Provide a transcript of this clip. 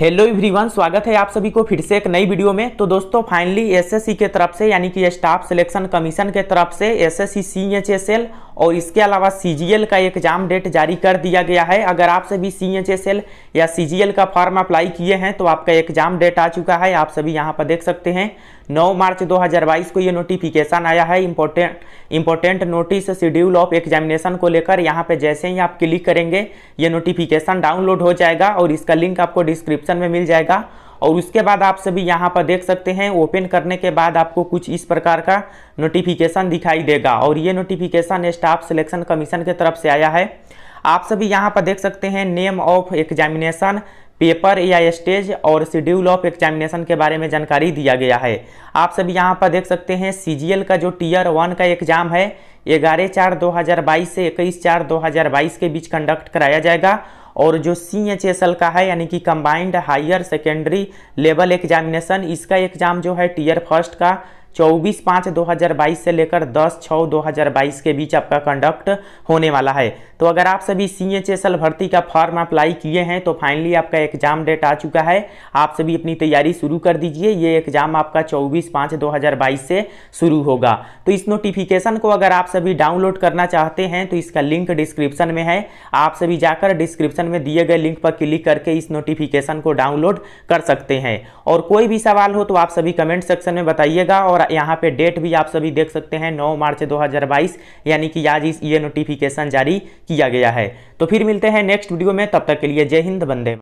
hello everyone स्वागत है आप सभी को फिर से एक नई वीडियो में तो दोस्तों फाइनली एसएससी के तरफ से यानी कि स्टाफ सिलेक्शन कमीशन के तरफ से एसएससी सीएचएसएल और इसके अलावा सी का एग्ज़ाम डेट जारी कर दिया गया है अगर आप सभी सी या सी का फॉर्म अप्लाई किए हैं तो आपका एग्ज़ाम डेट आ चुका है आप सभी यहाँ पर देख सकते हैं 9 मार्च 2022 को ये नोटिफिकेशन आया है important important notice schedule of examination को लेकर यहाँ पे जैसे ही आप क्लिक करेंगे ये नोटिफिकेशन डाउनलोड हो जाएगा और इसका लिंक आपको डिस्क्रिप्शन में मिल जाएगा और उसके बाद आप सभी यहाँ पर देख सकते हैं ओपन करने के बाद आपको कुछ इस प्रकार का नोटिफिकेशन दिखाई देगा और ये नोटिफिकेशन स्टाफ सिलेक्शन कमीशन के तरफ से आया है आप सभी यहाँ पर देख सकते हैं नेम ऑफ एग्जामिनेशन पेपर या स्टेज और शेड्यूल ऑफ एग्जामिनेशन के बारे में जानकारी दिया गया है आप सभी यहाँ पर देख सकते हैं सी का जो टीयर वन का एग्जाम है ग्यारह चार 2022 से इक्कीस चार 2022 के बीच कंडक्ट कराया जाएगा और जो सी एच एस एल का है यानी कि combined higher secondary level examination इसका एग्जाम जो है टीयर फर्स्ट का चौबीस पाँच बाईस से लेकर दस छः बाईस के बीच आपका कंडक्ट होने वाला है तो अगर आप सभी सी एच एस एल भर्ती का फॉर्म अप्लाई किए हैं तो फाइनली आपका एग्जाम डेट आ चुका है आप सभी अपनी तैयारी शुरू कर दीजिए ये एग्जाम आपका चौबीस पाँच 2022 से शुरू होगा तो इस नोटिफिकेशन को अगर आप सभी डाउनलोड करना चाहते हैं तो इसका लिंक डिस्क्रिप्शन में है आप सभी जाकर डिस्क्रिप्शन में दिए गए लिंक पर क्लिक करके इस नोटिफिकेशन को डाउनलोड कर सकते हैं और कोई भी सवाल हो तो आप सभी कमेंट सेक्शन में बताइएगा और और यहाँ पे डेट भी आप सभी देख सकते हैं 9 मार्च 2022 यानी कि आज इस ये नोटिफिकेशन जारी किया गया है तो फिर मिलते हैं नेक्स्ट वीडियो में तब तक के लिए जय हिंद बंदे